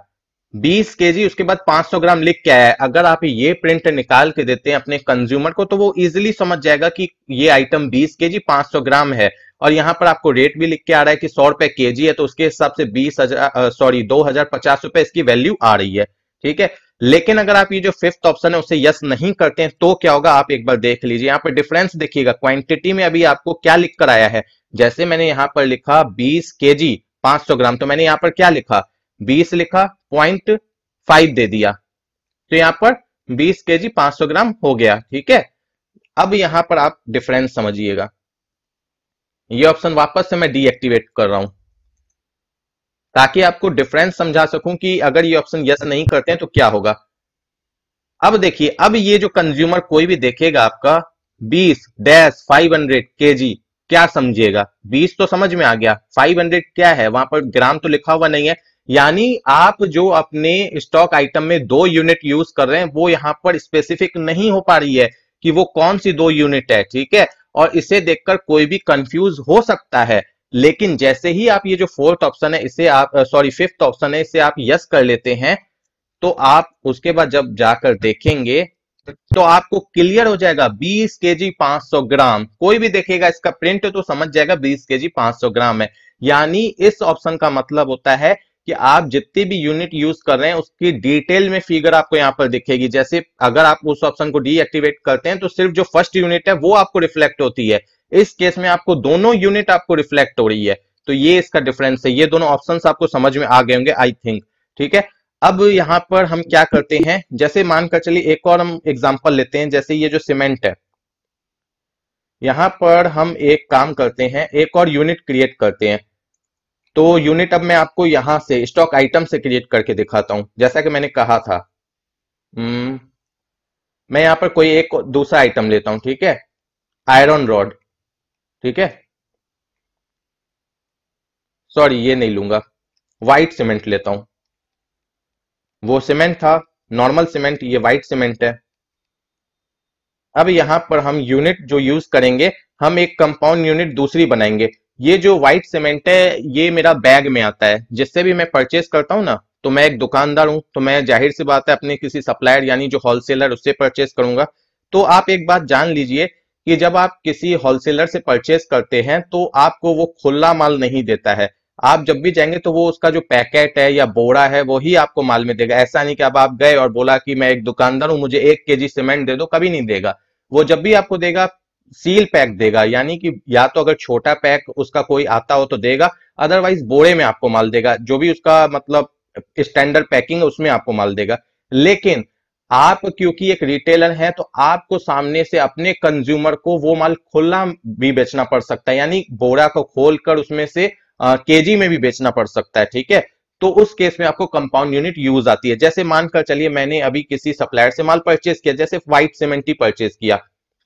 20 के जी उसके बाद 500 ग्राम लिख के आया है अगर आप ये प्रिंट निकाल के देते हैं अपने कंज्यूमर को तो वो इजिली समझ जाएगा कि ये आइटम 20 के जी पांच ग्राम है और यहां पर आपको रेट भी लिख के आ रहा है कि सौ रुपए के जी है तो उसके हिसाब से बीस हजार सॉरी दो हजार पचास रुपए इसकी वैल्यू आ रही है ठीक है लेकिन अगर आप ये जो फिफ्थ ऑप्शन है उसे यस नहीं करते हैं तो क्या होगा आप एक बार देख लीजिए यहाँ पर डिफरेंस देखिएगा क्वांटिटी में अभी आपको क्या लिख कर आया है जैसे मैंने यहाँ पर लिखा बीस के जी ग्राम तो मैंने यहाँ पर क्या लिखा बीस लिखा पॉइंट फाइव दे दिया तो यहाँ पर बीस के जी ग्राम हो गया ठीक है अब यहां पर आप डिफरेंस समझिएगा ये ऑप्शन वापस से मैं डीएक्टिवेट कर रहा हूं ताकि आपको डिफरेंस समझा सकूं कि अगर ये ऑप्शन यस नहीं करते हैं तो क्या होगा अब देखिए अब ये जो कंज्यूमर कोई भी देखेगा आपका बीस डैश फाइव हंड्रेड के जी क्या समझिएगा बीस तो समझ में आ गया फाइव हंड्रेड क्या है वहां पर ग्राम तो लिखा हुआ नहीं है यानी आप जो अपने स्टॉक आइटम में दो यूनिट यूज कर रहे हैं वो यहां पर स्पेसिफिक नहीं हो पा रही है कि वो कौन सी दो यूनिट है ठीक है और इसे देखकर कोई भी कंफ्यूज हो सकता है लेकिन जैसे ही आप ये जो फोर्थ ऑप्शन है इसे आप सॉरी फिफ्थ ऑप्शन है इसे आप यस कर लेते हैं तो आप उसके बाद जब जाकर देखेंगे तो आपको क्लियर हो जाएगा 20 के जी पांच ग्राम कोई भी देखेगा इसका प्रिंट तो समझ जाएगा 20 के जी पांच ग्राम है यानी इस ऑप्शन का मतलब होता है कि आप जितनी भी यूनिट यूज कर रहे हैं उसकी डिटेल में फिगर आपको यहां पर दिखेगी जैसे अगर आप उस ऑप्शन को डीएक्टिवेट करते हैं तो सिर्फ जो फर्स्ट यूनिट है वो आपको रिफ्लेक्ट होती है इस केस में आपको दोनों यूनिट आपको रिफ्लेक्ट हो रही है तो ये इसका डिफरेंस है ये दोनों ऑप्शन आपको समझ में आ गए होंगे आई थिंक ठीक है अब यहां पर हम क्या करते हैं जैसे मानकर चलिए एक और हम एग्जाम्पल लेते हैं जैसे ये जो सीमेंट है यहां पर हम एक काम करते हैं एक और यूनिट क्रिएट करते हैं तो यूनिट अब मैं आपको यहां से स्टॉक आइटम से क्रिएट करके दिखाता हूं जैसा कि मैंने कहा था हम्म। मैं यहां पर कोई एक दूसरा आइटम लेता हूं ठीक है आयरन रॉड ठीक है सॉरी ये नहीं लूंगा व्हाइट सीमेंट लेता हूं वो सीमेंट था नॉर्मल सीमेंट ये व्हाइट सीमेंट है अब यहां पर हम यूनिट जो यूज करेंगे हम एक कंपाउंड यूनिट दूसरी बनाएंगे ये जो व्हाइट सीमेंट है ये मेरा बैग में आता है जिससे भी मैं परचेस करता हूं ना तो मैं एक दुकानदार हूं तो मैं जाहिर सी बात है अपने किसी सप्लायर यानी जो होलसेलर उससे परचेस करूंगा तो आप एक बात जान लीजिए कि जब आप किसी होलसेलर से परचेस करते हैं तो आपको वो खुला माल नहीं देता है आप जब भी जाएंगे तो वो उसका जो पैकेट है या बोरा है वो ही आपको माल में देगा ऐसा नहीं कि अब आप गए और बोला कि मैं एक दुकानदार हूं मुझे एक के जी सीमेंट दे दो कभी नहीं देगा वो जब भी आपको देगा सील पैक देगा यानी कि या तो अगर छोटा पैक उसका कोई आता हो तो देगा अदरवाइज बोरे में आपको माल देगा जो भी उसका मतलब स्टैंडर्ड पैकिंग है उसमें आपको माल देगा लेकिन आप क्योंकि एक रिटेलर हैं तो आपको सामने से अपने कंज्यूमर को वो माल खुला भी बेचना पड़ सकता है यानी बोरा को खोलकर उसमें से केजी में भी बेचना पड़ सकता है ठीक है तो उस केस में आपको कंपाउंड यूनिट यूज आती है जैसे मानकर चलिए मैंने अभी किसी सप्लायर से माल परचेज किया जैसे व्हाइट सीमेंट ही परचेज किया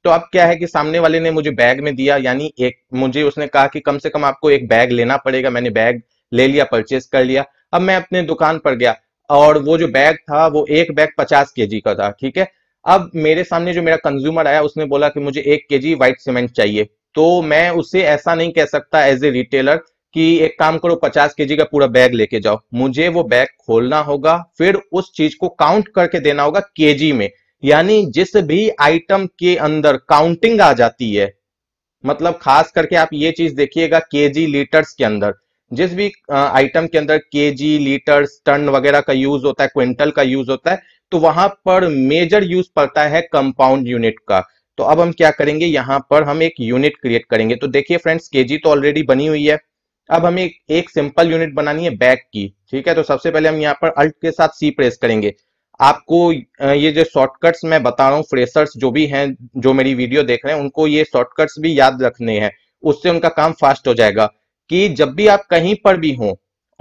तो अब क्या है कि सामने वाले ने मुझे बैग में दिया यानी एक मुझे उसने कहा कि कम से कम आपको एक बैग लेना पड़ेगा मैंने बैग ले लिया परचेज कर लिया अब मैं अपने दुकान पर गया और वो जो बैग था वो एक बैग पचास के का था ठीक है अब मेरे सामने जो मेरा कंज्यूमर आया उसने बोला कि मुझे एक के जी व्हाइट सीमेंट चाहिए तो मैं उसे ऐसा नहीं कह सकता एज ए रिटेलर कि एक काम करो पचास के का पूरा बैग लेके जाओ मुझे वो बैग खोलना होगा फिर उस चीज को काउंट करके देना होगा के में यानी जिस भी आइटम के अंदर काउंटिंग आ जाती है मतलब खास करके आप ये चीज देखिएगा केजी लीटर्स के अंदर जिस भी आइटम के अंदर के जी लीटर टन वगैरह का यूज होता है क्विंटल का यूज होता है तो वहां पर मेजर यूज पड़ता है कंपाउंड यूनिट का तो अब हम क्या करेंगे यहां पर हम एक यूनिट क्रिएट करेंगे तो देखिए फ्रेंड्स केजी तो ऑलरेडी बनी हुई है अब हमें एक, एक सिंपल यूनिट बनानी है बैग की ठीक है तो सबसे पहले हम यहाँ पर अल्ट के साथ सी प्रेस करेंगे आपको ये जो शॉर्टकट्स मैं बता रहा हूँ फ्रेशर्स जो भी हैं जो मेरी वीडियो देख रहे हैं उनको ये शॉर्टकट्स भी याद रखने हैं उससे उनका काम फास्ट हो जाएगा कि जब भी आप कहीं पर भी हो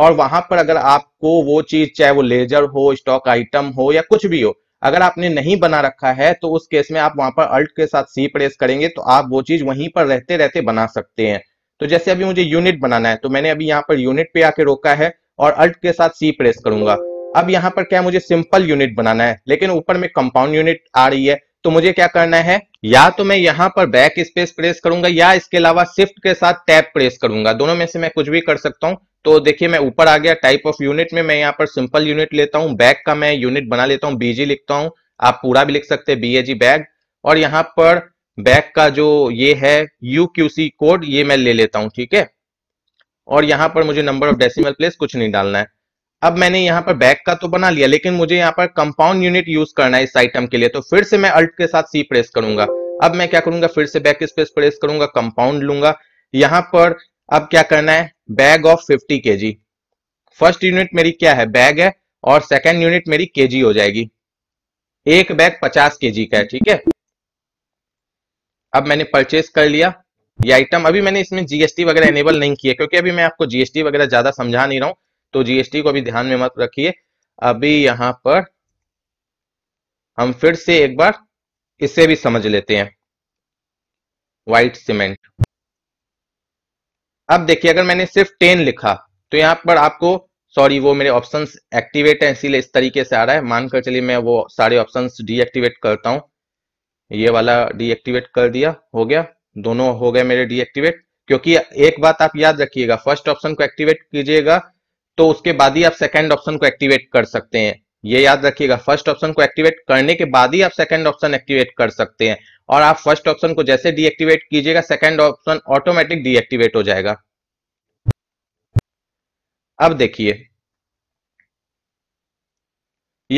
और वहां पर अगर आपको वो चीज चाहे वो लेजर हो स्टॉक आइटम हो या कुछ भी हो अगर आपने नहीं बना रखा है तो उस केस में आप वहां पर अल्ट के साथ सी प्रेस करेंगे तो आप वो चीज वहीं पर रहते रहते बना सकते हैं तो जैसे अभी मुझे यूनिट बनाना है तो मैंने अभी यहाँ पर यूनिट पे आके रोका है और अल्ट के साथ सी प्रेस करूंगा अब यहाँ पर क्या मुझे सिंपल यूनिट बनाना है लेकिन ऊपर में कंपाउंड यूनिट आ रही है तो मुझे क्या करना है या तो मैं यहां पर बैक स्पेस प्रेस करूंगा या इसके अलावा शिफ्ट के साथ टैप प्रेस करूंगा दोनों में से मैं कुछ भी कर सकता हूं तो देखिए मैं ऊपर आ गया टाइप ऑफ यूनिट में मैं यहां पर सिंपल यूनिट लेता हूँ बैग का मैं यूनिट बना लेता हूँ बीजी लिखता हूं आप पूरा भी लिख सकते हैं बीएजी बैग और यहां पर बैग का जो ये है यूक्यूसी कोड ये मैं ले लेता हूँ ठीक है और यहां पर मुझे नंबर ऑफ डेसिमल प्लेस कुछ नहीं डालना है अब मैंने यहाँ पर बैक का तो बना लिया लेकिन मुझे यहाँ पर कंपाउंड यूनिट यूज करना है इस आइटम के लिए तो फिर से मैं अल्ट के साथ सी प्रेस करूंगा अब मैं क्या करूंगा फिर से बैक स्पेस प्रेस करूंगा कंपाउंड लूंगा यहां पर अब क्या करना है बैग ऑफ फिफ्टी के जी फर्स्ट यूनिट मेरी क्या है बैग है और सेकेंड यूनिट मेरी के जी हो जाएगी एक बैग पचास के जी का है ठीक है अब मैंने परचेस कर लिया ये आइटम अभी मैंने इसमें जीएसटी वगैरह एनेबल नहीं किया क्योंकि अभी मैं आपको जीएसटी वगैरह ज्यादा समझा नहीं रहा हूं तो जीएसटी को अभी ध्यान में मत रखिए अभी यहां पर हम फिर से एक बार इसे भी समझ लेते हैं व्हाइट सीमेंट अब देखिए अगर मैंने सिर्फ टेन लिखा तो यहां पर आपको सॉरी वो मेरे ऑप्शन एक्टिवेट है इसीलिए इस तरीके से आ रहा है मानकर चलिए मैं वो सारे ऑप्शन डीएक्टिवेट करता हूं ये वाला डीएक्टिवेट कर दिया हो गया दोनों हो गए मेरे डीएक्टिवेट क्योंकि एक बात आप याद रखिएगा फर्स्ट ऑप्शन को एक्टिवेट कीजिएगा तो उसके बाद ही आप सेकेंड ऑप्शन को एक्टिवेट कर सकते हैं ये याद रखिएगा फर्स्ट ऑप्शन को एक्टिवेट करने के बाद ही आप सेकेंड ऑप्शन एक्टिवेट कर सकते हैं और आप फर्स्ट ऑप्शन को जैसे डीएक्टिवेट कीजिएगा सेकेंड ऑप्शन ऑटोमेटिक डीएक्टिवेट हो जाएगा अब देखिए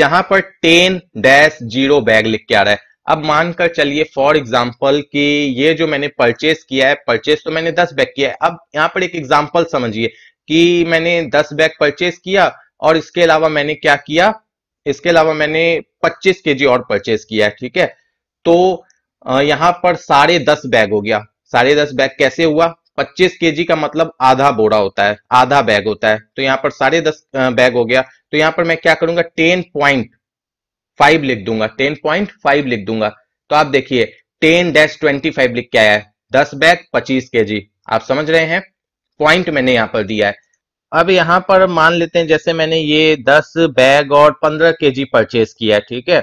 यहां पर टेन डैश जीरो बैग लिख के आ रहा है अब मानकर चलिए फॉर एग्जाम्पल कि ये जो मैंने परचेस किया है परचेस तो मैंने दस बैग किया है अब यहां पर एक एग्जाम्पल समझिए कि मैंने दस बैग परचेस किया और इसके अलावा मैंने क्या किया इसके अलावा मैंने पच्चीस के और परचेस किया है ठीक है तो यहां पर साढ़े दस बैग हो गया साढ़े दस बैग कैसे हुआ 25 के का मतलब आधा बोरा होता है आधा बैग होता है तो यहाँ पर साढ़े दस बैग हो गया तो यहां पर मैं क्या करूंगा टेन पॉइंट फाइव लिख दूंगा टेन पॉइंट फाइव लिख दूंगा तो आप देखिए टेन डैश ट्वेंटी फाइव लिख के आया है दस बैग पच्चीस के आप समझ रहे हैं पॉइंट मैंने यहाँ पर दिया है अब यहाँ पर मान लेते हैं जैसे मैंने ये दस बैग और पंद्रह के जी परचेज किया है ठीक है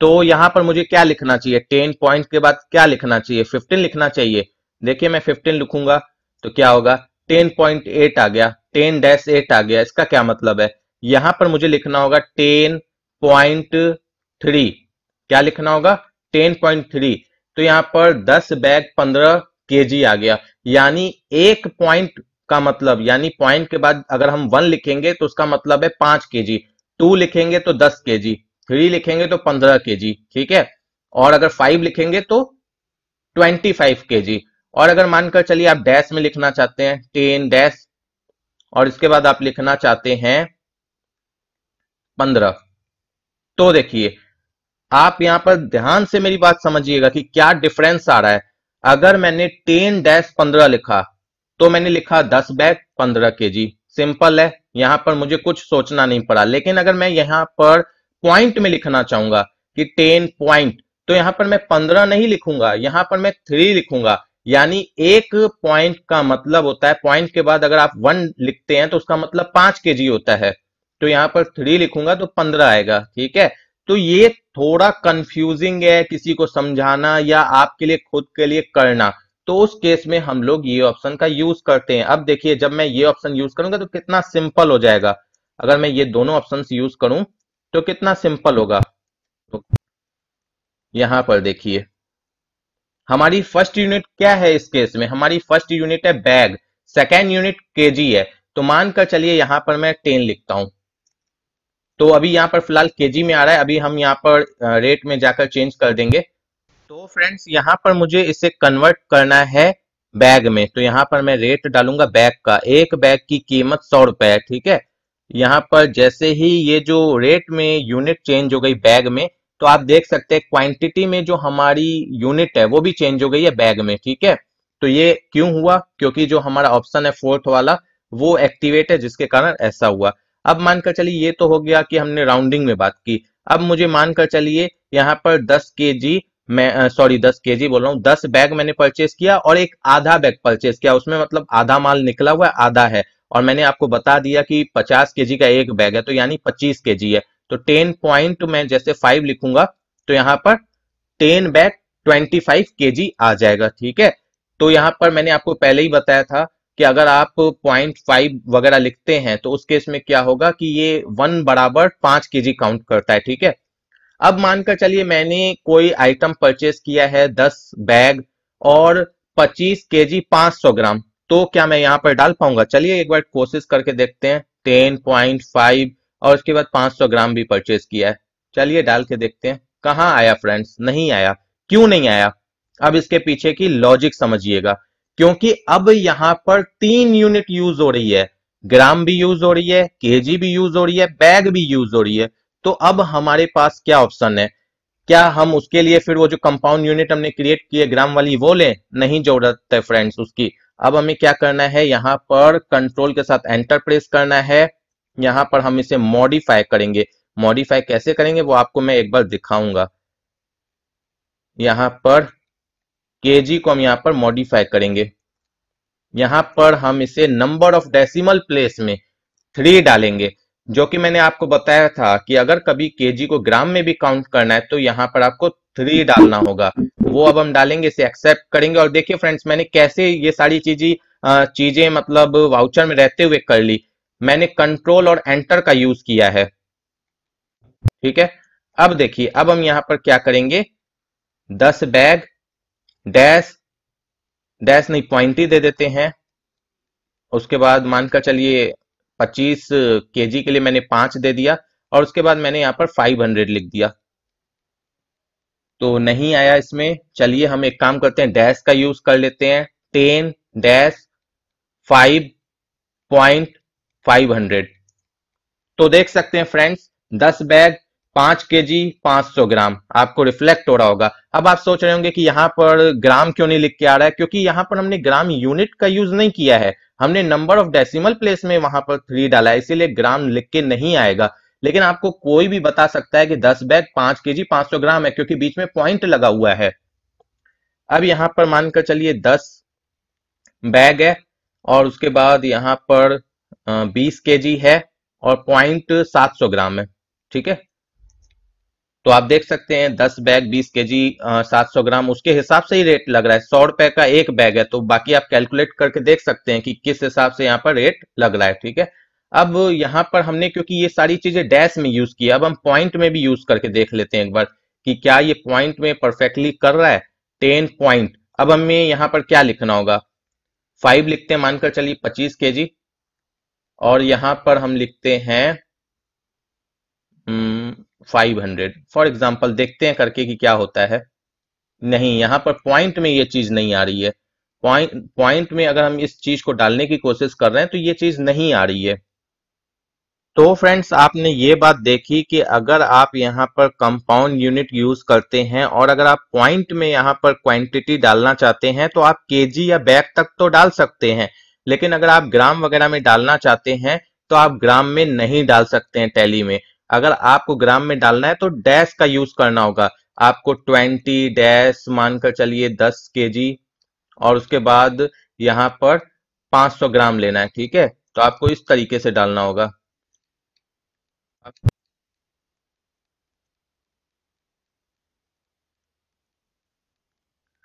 तो यहाँ पर मुझे क्या लिखना चाहिए टेन पॉइंट के बाद क्या लिखना चाहिए फिफ्टीन लिखना चाहिए देखिए मैं फिफ्टीन लिखूंगा तो क्या होगा टेन पॉइंट एट आ गया टेन डैश एट आ गया इसका क्या मतलब है यहां पर मुझे लिखना होगा टेन पॉइंट थ्री क्या लिखना होगा टेन पॉइंट थ्री तो यहाँ पर दस बैग पंद्रह के जी आ गया यानी एक पॉइंट का मतलब यानी पॉइंट के बाद अगर हम वन लिखेंगे तो उसका मतलब है पांच के जी टू लिखेंगे तो दस के जी थ्री लिखेंगे तो पंद्रह के जी ठीक है और अगर फाइव लिखेंगे तो ट्वेंटी फाइव के जी और अगर मानकर चलिए आप डैश में लिखना चाहते हैं टेन डैश और इसके बाद आप लिखना चाहते हैं पंद्रह तो देखिए आप यहां पर ध्यान से मेरी बात समझिएगा कि क्या डिफरेंस आ रहा है अगर मैंने टेन डैश पंद्रह लिखा तो मैंने लिखा दस बैग पंद्रह के जी सिंपल है यहां पर मुझे कुछ सोचना नहीं पड़ा लेकिन अगर मैं यहां पर पॉइंट में लिखना चाहूंगा कि टेन पॉइंट तो यहां पर मैं पंद्रह नहीं लिखूंगा यहां पर मैं थ्री लिखूंगा यानी एक पॉइंट का मतलब होता है पॉइंट के बाद अगर आप वन लिखते हैं तो उसका मतलब पांच के जी होता है तो यहां पर थ्री लिखूंगा तो पंद्रह आएगा ठीक है तो ये थोड़ा कंफ्यूजिंग है किसी को समझाना या आपके लिए खुद के लिए करना तो उस केस में हम लोग ये ऑप्शन का यूज करते हैं अब देखिए जब मैं ये ऑप्शन यूज करूंगा तो कितना सिंपल हो जाएगा अगर मैं ये दोनों ऑप्शन यूज करूं तो कितना सिंपल होगा तो यहां पर देखिए हमारी फर्स्ट यूनिट क्या है इस केस में हमारी फर्स्ट यूनिट है बैग सेकेंड यूनिट के है तो मानकर चलिए यहां पर मैं टेन लिखता हूं तो अभी यहाँ पर फिलहाल केजी में आ रहा है अभी हम यहाँ पर रेट में जाकर चेंज कर देंगे तो फ्रेंड्स यहाँ पर मुझे इसे कन्वर्ट करना है बैग में तो यहाँ पर मैं रेट डालूंगा बैग का एक बैग की कीमत सौ रुपए है ठीक है यहाँ पर जैसे ही ये जो रेट में यूनिट चेंज हो गई बैग में तो आप देख सकते हैं क्वांटिटी में जो हमारी यूनिट है वो भी चेंज हो गई है बैग में ठीक है तो ये क्यों हुआ क्योंकि जो हमारा ऑप्शन है फोर्थ वाला वो एक्टिवेट है जिसके कारण ऐसा हुआ अब मानकर चलिए ये तो हो गया कि हमने राउंडिंग में बात की अब मुझे मानकर चलिए यहाँ पर दस के जी मैं सॉरी दस के जी बोल रहा हूँ दस बैग मैंने परचेस किया और एक आधा बैग परचेस किया उसमें मतलब आधा माल निकला हुआ है आधा है और मैंने आपको बता दिया कि पचास के का एक बैग है तो यानी पच्चीस के है तो टेन पॉइंट मैं जैसे फाइव लिखूंगा तो यहाँ पर टेन बैग ट्वेंटी फाइव के आ जाएगा ठीक है तो यहाँ पर मैंने आपको पहले ही बताया था कि अगर आप पॉइंट फाइव वगैरह लिखते हैं तो उस केस में क्या होगा कि ये वन बराबर पांच के जी काउंट करता है ठीक है अब मानकर चलिए मैंने कोई आइटम परचेस किया है दस बैग और पच्चीस के जी पांच सौ ग्राम तो क्या मैं यहाँ पर डाल पाऊंगा चलिए एक बार कोशिश करके देखते हैं टेन पॉइंट फाइव और उसके बाद पांच सौ ग्राम भी परचेस किया है चलिए डाल के देखते हैं कहाँ आया फ्रेंड्स नहीं आया क्यों नहीं आया अब इसके पीछे की लॉजिक समझिएगा क्योंकि अब यहां पर तीन यूनिट यूज हो रही है ग्राम भी यूज हो रही है केजी भी यूज हो रही है बैग भी यूज हो रही है तो अब हमारे पास क्या ऑप्शन है क्या हम उसके लिए फिर वो जो कंपाउंड यूनिट हमने क्रिएट किए ग्राम वाली वो ले नहीं जरूरत है फ्रेंड्स उसकी अब हमें क्या करना है यहां पर कंट्रोल के साथ एंटर प्रेस करना है यहां पर हम इसे मॉडिफाई करेंगे मॉडिफाई कैसे करेंगे वो आपको मैं एक बार दिखाऊंगा यहां पर के को हम यहाँ पर मॉडिफाई करेंगे यहाँ पर हम इसे नंबर ऑफ डेसिमल प्लेस में थ्री डालेंगे जो कि मैंने आपको बताया था कि अगर कभी के को ग्राम में भी काउंट करना है तो यहाँ पर आपको थ्री डालना होगा वो अब हम डालेंगे इसे एक्सेप्ट करेंगे और देखिए फ्रेंड्स मैंने कैसे ये सारी चीजें चीजें मतलब वाउचर में रहते हुए कर ली मैंने कंट्रोल और एंटर का यूज किया है ठीक है अब देखिए अब हम यहाँ पर क्या करेंगे दस बैग डैश डैश नहीं पॉइंटी दे देते हैं उसके बाद मानकर चलिए 25 के के लिए मैंने पांच दे दिया और उसके बाद मैंने यहां पर 500 लिख दिया तो नहीं आया इसमें चलिए हम एक काम करते हैं डैश का यूज कर लेते हैं ten dash five point five hundred तो देख सकते हैं फ्रेंड्स दस बैग पांच के जी पांच सौ ग्राम आपको रिफ्लेक्ट हो रहा होगा अब आप सोच रहे होंगे कि यहां पर ग्राम क्यों नहीं लिख के आ रहा है क्योंकि यहां पर हमने ग्राम यूनिट का यूज नहीं किया है हमने नंबर ऑफ डेसिमल प्लेस में वहां पर थ्री डाला है इसीलिए ग्राम लिख के नहीं आएगा लेकिन आपको कोई भी बता सकता है कि दस बैग पांच के जी पांच सौ ग्राम है क्योंकि बीच में पॉइंट लगा हुआ है अब यहां पर मानकर चलिए दस बैग है और उसके बाद यहाँ पर बीस के जी है और पॉइंट सात सौ ग्राम है ठीक है तो आप देख सकते हैं दस बैग बीस के जी सात सौ ग्राम उसके हिसाब से ही रेट लग रहा है सौ रुपए का एक बैग है तो बाकी आप कैलकुलेट करके देख सकते हैं कि किस हिसाब से यहाँ पर रेट लग रहा है ठीक है अब यहाँ पर हमने क्योंकि ये सारी चीजें डैश में यूज की अब हम पॉइंट में भी यूज करके देख लेते हैं एक बार कि क्या ये पॉइंट में परफेक्टली कर रहा है टेन पॉइंट अब हमें यहाँ पर क्या लिखना होगा फाइव लिखते हैं मानकर चलिए पच्चीस के जी और यहां पर हम लिखते हैं 500 फॉर एग्जाम्पल देखते हैं करके कि क्या होता है नहीं यहाँ पर पॉइंट में ये चीज नहीं आ रही है पॉइंट में अगर हम इस चीज को डालने की कोशिश कर रहे हैं तो ये चीज नहीं आ रही है तो फ्रेंड्स आपने ये बात देखी कि अगर आप यहाँ पर कंपाउंड यूनिट यूज करते हैं और अगर आप पॉइंट में यहाँ पर क्वांटिटी डालना चाहते हैं तो आप केजी या बैग तक तो डाल सकते हैं लेकिन अगर आप ग्राम वगैरह में डालना चाहते हैं तो आप ग्राम में नहीं डाल सकते हैं टैली में अगर आपको ग्राम में डालना है तो डैश का यूज करना होगा आपको ट्वेंटी डैश मानकर चलिए दस के जी और उसके बाद यहां पर 500 ग्राम लेना है ठीक है तो आपको इस तरीके से डालना होगा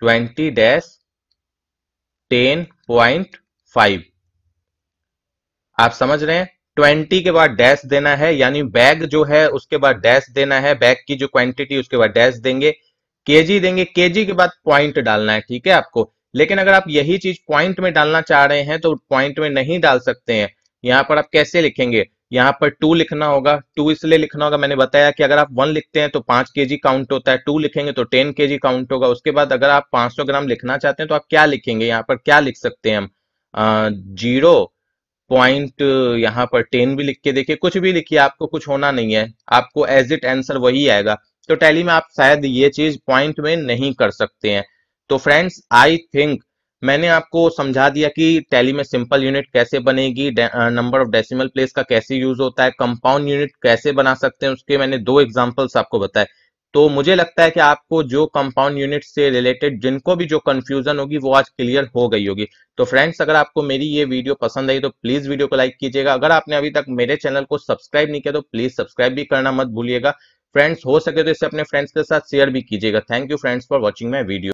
twenty dash ten point five आप समझ रहे हैं ट्वेंटी के बाद डैश देना है यानी बैग जो है उसके बाद डैश देना है बैग की जो क्वांटिटी उसके बाद डैश देंगे केजी देंगे केजी के बाद पॉइंट डालना है ठीक है आपको लेकिन अगर आप यही चीज पॉइंट में डालना चाह रहे हैं तो पॉइंट में नहीं डाल सकते हैं यहाँ पर आप कैसे लिखेंगे यहाँ पर टू लिखना होगा टू इसलिए लिखना होगा मैंने बताया कि अगर आप वन लिखते हैं तो पांच के जी काउंट होता है टू लिखेंगे तो टेन के जी काउंट होगा उसके बाद अगर आप पांच सौ ग्राम लिखना चाहते हैं तो आप क्या लिखेंगे यहाँ पर क्या लिख सकते हैं हम जीरो पॉइंट यहाँ पर टेन भी लिख के देखिए कुछ भी लिखिए आपको कुछ होना नहीं है आपको एज इट आंसर वही आएगा तो टैली में आप शायद ये चीज पॉइंट में नहीं कर सकते हैं तो फ्रेंड्स आई थिंक मैंने आपको समझा दिया कि टैली में सिंपल यूनिट कैसे बनेगी नंबर ऑफ डेसिमल प्लेस का कैसे यूज होता है कंपाउंड यूनिट कैसे बना सकते हैं उसके मैंने दो एग्जांपल्स आपको बताए तो मुझे लगता है कि आपको जो कंपाउंड यूनिट से रिलेटेड जिनको भी जो कंफ्यूजन होगी वो आज क्लियर हो गई होगी तो फ्रेंड्स अगर आपको मेरी ये वीडियो पसंद आई तो प्लीज वीडियो को लाइक कीजिएगा अगर आपने अभी तक मेरे चैनल को सब्सक्राइब नहीं किया तो प्लीज सब्सक्राइब भी करना मत भूलिएगा फ्रेंड्स हो सके तो इसे अपने फ्रेंड्स के साथ शेयर भी कीजिएगा thank you friends for watching my video